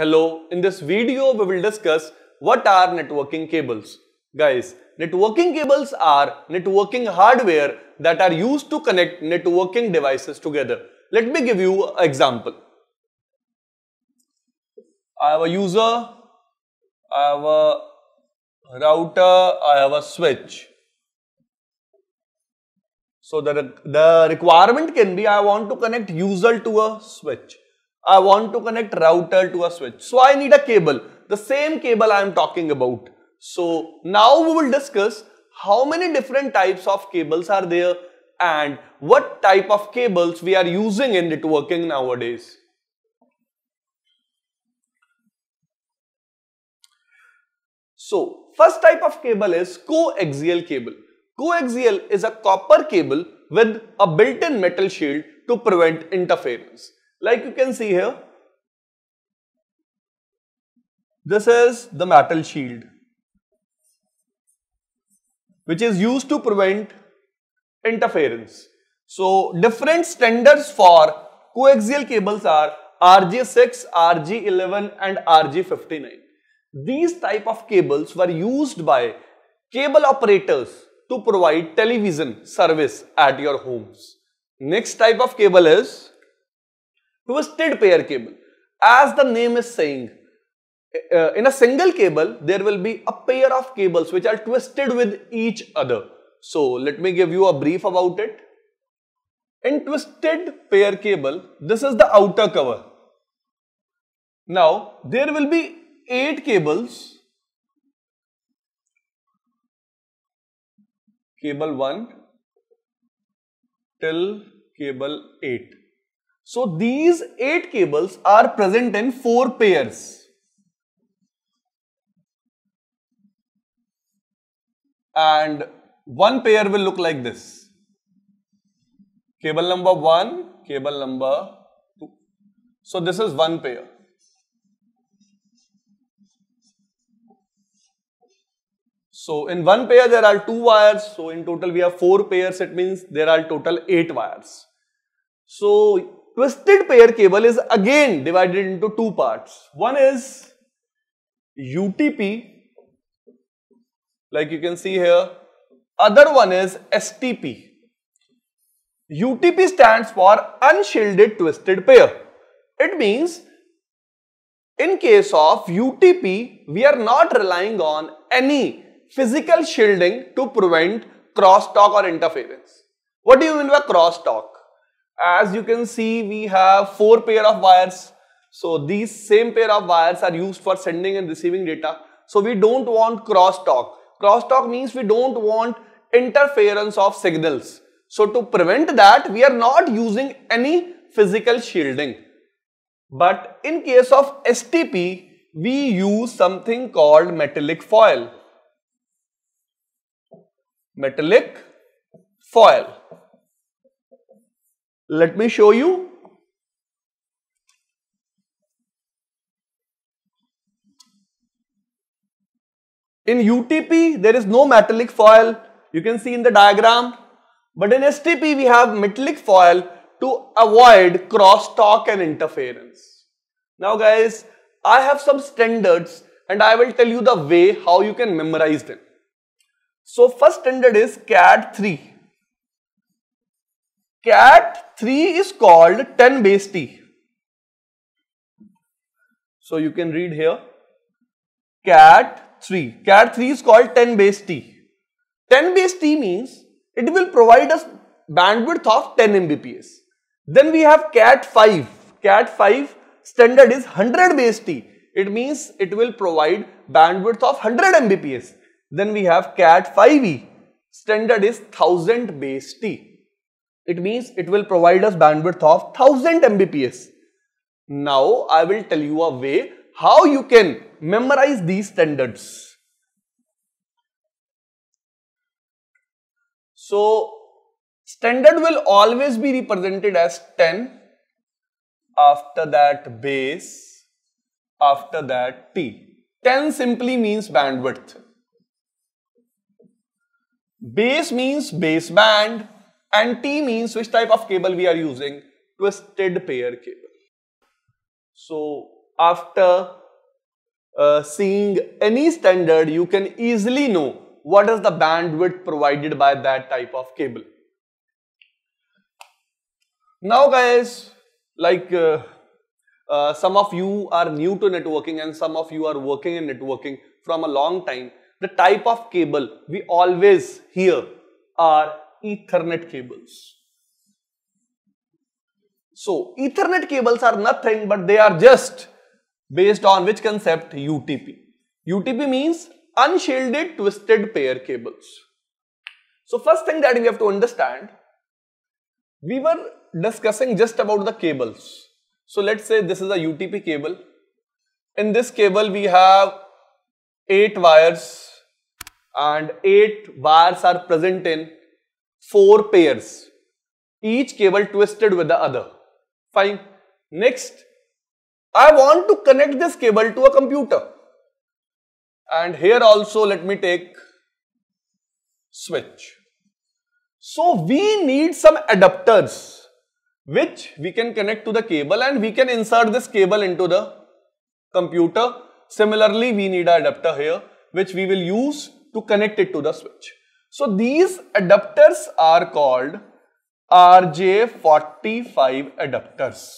Hello, in this video we will discuss what are networking cables. Guys, networking cables are networking hardware that are used to connect networking devices together. Let me give you an example. I have a user, I have a router, I have a switch. So the, the requirement can be I want to connect user to a switch. I want to connect router to a switch. So I need a cable, the same cable I am talking about. So now we will discuss how many different types of cables are there and what type of cables we are using in networking nowadays. So first type of cable is coaxial cable. Coaxial is a copper cable with a built-in metal shield to prevent interference. Like you can see here, this is the metal shield which is used to prevent interference. So different standards for coaxial cables are RG6, RG11 and RG59. These type of cables were used by cable operators to provide television service at your homes. Next type of cable is to a twisted pair cable. As the name is saying, uh, in a single cable, there will be a pair of cables which are twisted with each other. So let me give you a brief about it. In twisted pair cable, this is the outer cover. Now, there will be 8 cables. Cable 1 till cable 8. So these 8 cables are present in 4 pairs. And one pair will look like this. Cable number 1, cable number 2. So this is one pair. So in one pair there are two wires. So in total we have four pairs. It means there are total eight wires. So twisted pair cable is again divided into two parts. One is UTP, like you can see here. Other one is STP. UTP stands for unshielded twisted pair. It means in case of UTP, we are not relying on any physical shielding to prevent crosstalk or interference. What do you mean by crosstalk? As you can see, we have four pair of wires. So these same pair of wires are used for sending and receiving data. So we don't want crosstalk. Crosstalk means we don't want interference of signals. So to prevent that, we are not using any physical shielding. But in case of STP, we use something called metallic foil. Metallic foil. Let me show you In UTP, there is no metallic foil. You can see in the diagram. But in STP, we have metallic foil to avoid crosstalk and interference. Now guys, I have some standards and I will tell you the way how you can memorize them. So first standard is CAD 3 cat 3 is called 10 base t. So you can read here cat 3. Cat 3 is called 10 base t. 10 base t means it will provide us bandwidth of 10 Mbps. Then we have cat 5. Cat 5 standard is 100 base t. It means it will provide bandwidth of 100 Mbps. Then we have cat 5e. Standard is 1000 base t. It means it will provide us bandwidth of 1000 Mbps. Now I will tell you a way how you can memorize these standards. So standard will always be represented as 10 after that base after that T. 10 simply means bandwidth. Base means baseband and T means which type of cable we are using, twisted pair cable. So after uh, seeing any standard, you can easily know what is the bandwidth provided by that type of cable. Now guys, like uh, uh, some of you are new to networking and some of you are working in networking from a long time, the type of cable we always hear are Ethernet cables. So Ethernet cables are nothing but they are just based on which concept UTP. UTP means unshielded twisted pair cables. So first thing that we have to understand, we were discussing just about the cables. So let's say this is a UTP cable. In this cable we have 8 wires and 8 wires are present in four pairs, each cable twisted with the other. Fine. Next, I want to connect this cable to a computer. And here also let me take switch. So we need some adapters which we can connect to the cable and we can insert this cable into the computer. Similarly, we need an adapter here which we will use to connect it to the switch. So these adapters are called RJ45 adapters.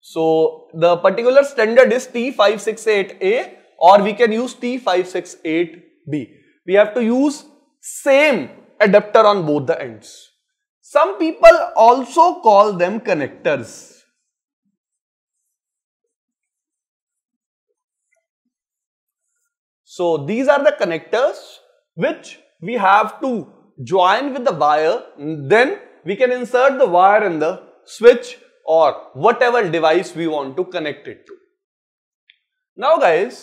So the particular standard is T568A or we can use T568B. We have to use same adapter on both the ends. Some people also call them connectors. So these are the connectors which we have to join with the wire then we can insert the wire in the switch or whatever device we want to connect it to. Now guys,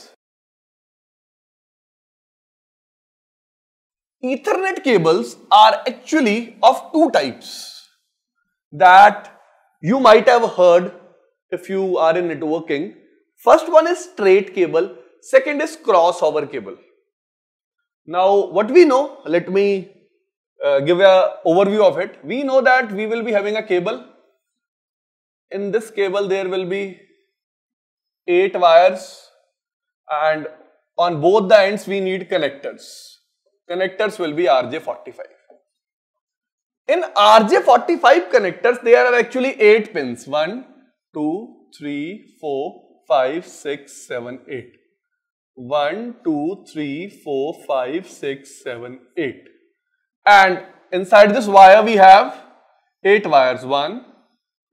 Ethernet cables are actually of two types that you might have heard if you are in networking. First one is straight cable, second is crossover cable. Now, what we know, let me uh, give a overview of it. We know that we will be having a cable. In this cable, there will be eight wires and on both the ends, we need connectors. Connectors will be RJ45. In RJ45 connectors, there are actually eight pins. One, two, three, four, five, six, seven, eight. 1, 2, 3, 4, 5, 6, 7, 8. And inside this wire we have 8 wires. 1,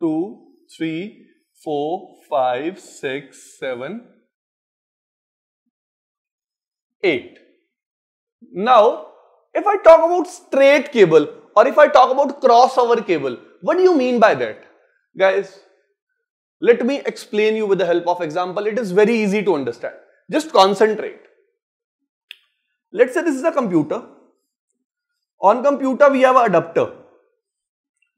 2, 3, 4, 5, 6, 7, 8. Now, if I talk about straight cable or if I talk about crossover cable, what do you mean by that? Guys, let me explain you with the help of example. It is very easy to understand. Just concentrate. Let's say this is a computer. On computer we have an adapter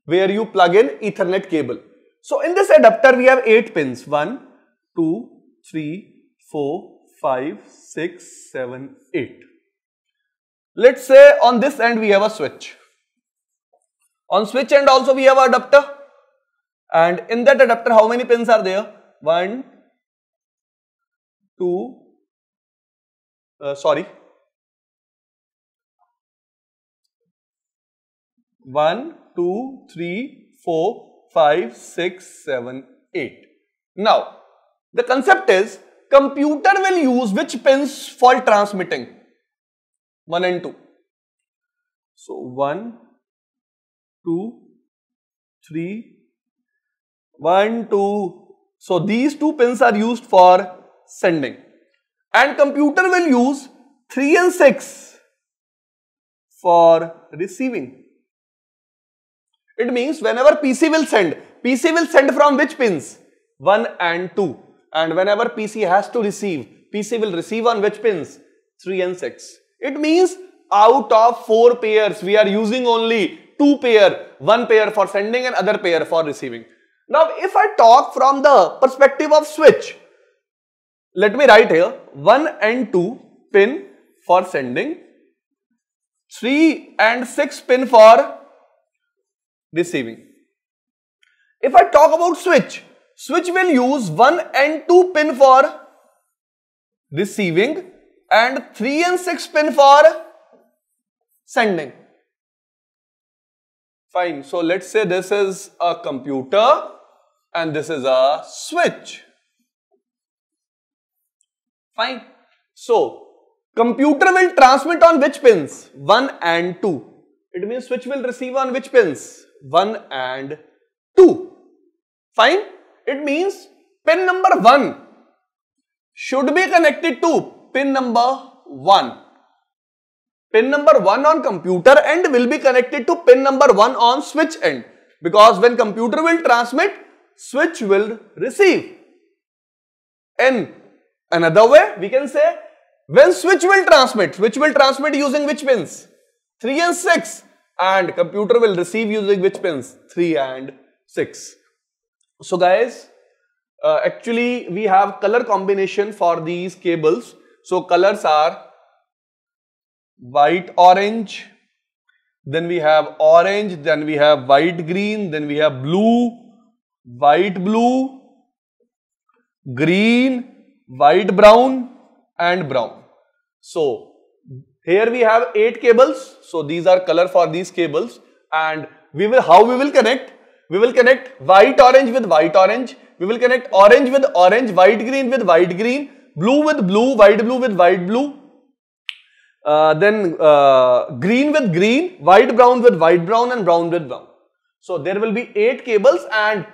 where you plug in ethernet cable. So in this adapter we have 8 pins 1, 2, 3, 4, 5, 6, 7, 8. Let's say on this end we have a switch. On switch end also we have an adapter and in that adapter how many pins are there? 1, to uh, sorry 1 2 3 4 5 6 7 8 now the concept is computer will use which pins for transmitting 1 and 2 so 1 2 3 1 2 so these two pins are used for sending. And computer will use 3 and 6 for receiving. It means whenever PC will send, PC will send from which pins? 1 and 2. And whenever PC has to receive, PC will receive on which pins? 3 and 6. It means out of 4 pairs, we are using only 2 pair, 1 pair for sending and other pair for receiving. Now, if I talk from the perspective of switch, let me write here 1 and 2 pin for sending, 3 and 6 pin for receiving. If I talk about switch, switch will use 1 and 2 pin for receiving and 3 and 6 pin for sending. Fine, so let's say this is a computer and this is a switch. Fine. So, computer will transmit on which pins? 1 and 2. It means switch will receive on which pins? 1 and 2. Fine. It means pin number 1 should be connected to pin number 1 pin number 1 on computer end will be connected to pin number 1 on switch end because when computer will transmit switch will receive n Another way, we can say when switch will transmit. Switch will transmit using which pins? 3 and 6. And computer will receive using which pins? 3 and 6. So guys, uh, actually we have color combination for these cables. So colors are white orange, then we have orange, then we have white green, then we have blue, white blue, green, white brown and brown. So here we have 8 cables. So these are color for these cables and we will how we will connect? We will connect white orange with white orange. We will connect orange with orange, white green with white green, blue with blue, white blue with white blue. Uh, then uh, green with green, white brown with white brown and brown with brown. So there will be 8 cables and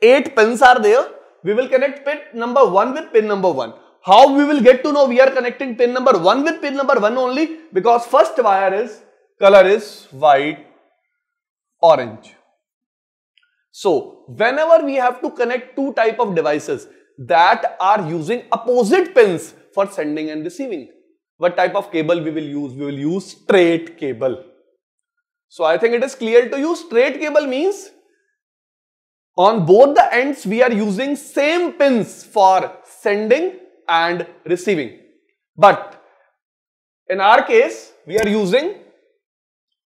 8 pins are there we will connect pin number 1 with pin number 1. How we will get to know we are connecting pin number 1 with pin number 1 only? Because first wire is, color is white, orange. So, whenever we have to connect two type of devices that are using opposite pins for sending and receiving. What type of cable we will use? We will use straight cable. So, I think it is clear to you straight cable means on both the ends, we are using same pins for sending and receiving. But in our case, we are using,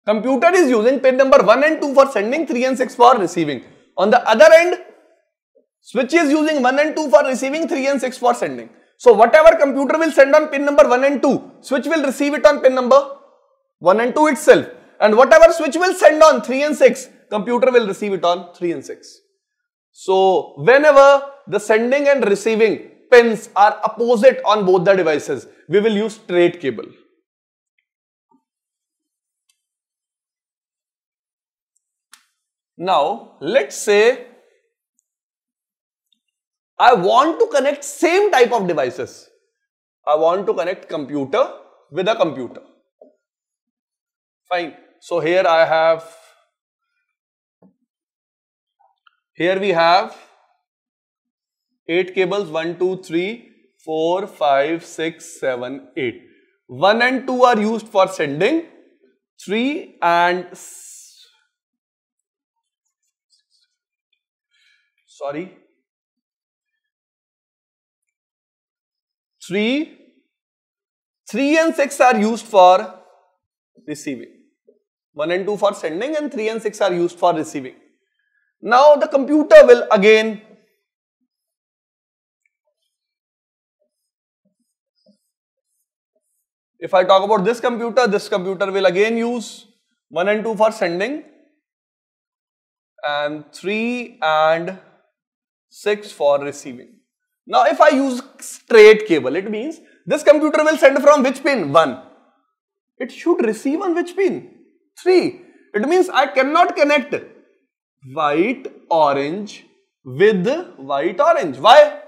computer is using pin number 1 and 2 for sending, 3 and 6 for receiving. On the other end, switch is using 1 and 2 for receiving, 3 and 6 for sending. So whatever computer will send on pin number 1 and 2, switch will receive it on pin number 1 and 2 itself. And whatever switch will send on 3 and 6, computer will receive it on 3 and 6. So whenever the sending and receiving pins are opposite on both the devices, we will use straight cable. Now, let's say I want to connect same type of devices. I want to connect computer with a computer. Fine. So here I have Here we have 8 cables 1, 2, 3, 4, 5, 6, 7, 8. 1 and 2 are used for sending, 3 and sorry 3 3 and 6 are used for receiving 1 and 2 for sending and 3 and 6 are used for receiving now the computer will again If I talk about this computer, this computer will again use 1 and 2 for sending and 3 and 6 for receiving. Now if I use straight cable, it means this computer will send from which pin? 1. It should receive on which pin? 3. It means I cannot connect white orange with white orange. Why?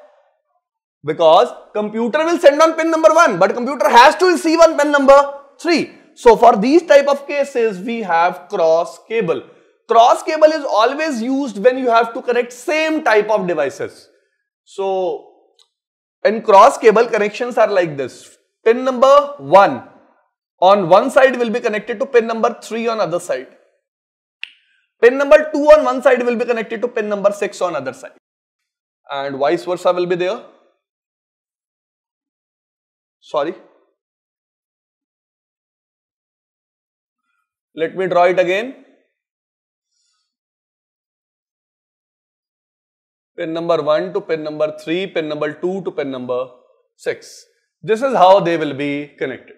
Because computer will send on pin number 1 but computer has to receive on pin number 3. So for these type of cases we have cross cable. Cross cable is always used when you have to connect same type of devices. So in cross cable connections are like this. Pin number 1 on one side will be connected to pin number 3 on other side. Pin number 2 on one side will be connected to pin number 6 on other side. And vice versa will be there. Sorry. Let me draw it again. Pin number 1 to pin number 3, pin number 2 to pin number 6. This is how they will be connected.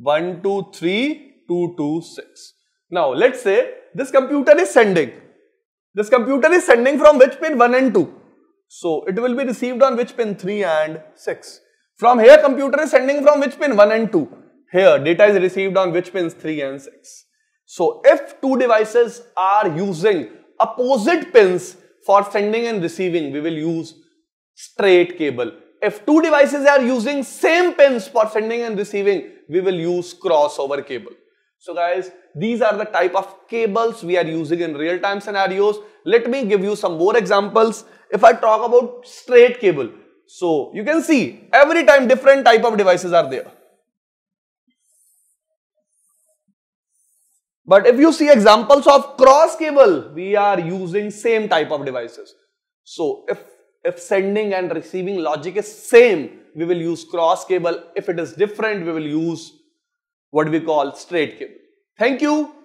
1, 2, 3, 2, 2, 6. Now let's say this computer is sending. This computer is sending from which pin 1 and 2. So it will be received on which pin 3 and 6. From here computer is sending from which pin 1 and 2. Here data is received on which pins 3 and 6. So if two devices are using opposite pins for sending and receiving, we will use straight cable. If two devices are using same pins for sending and receiving, we will use crossover cable. So guys, these are the type of cables we are using in real-time scenarios. Let me give you some more examples. If I talk about straight cable, so you can see every time different type of devices are there. But if you see examples of cross cable, we are using same type of devices. So if, if sending and receiving logic is same, we will use cross cable. If it is different, we will use what we call straight cable. Thank you.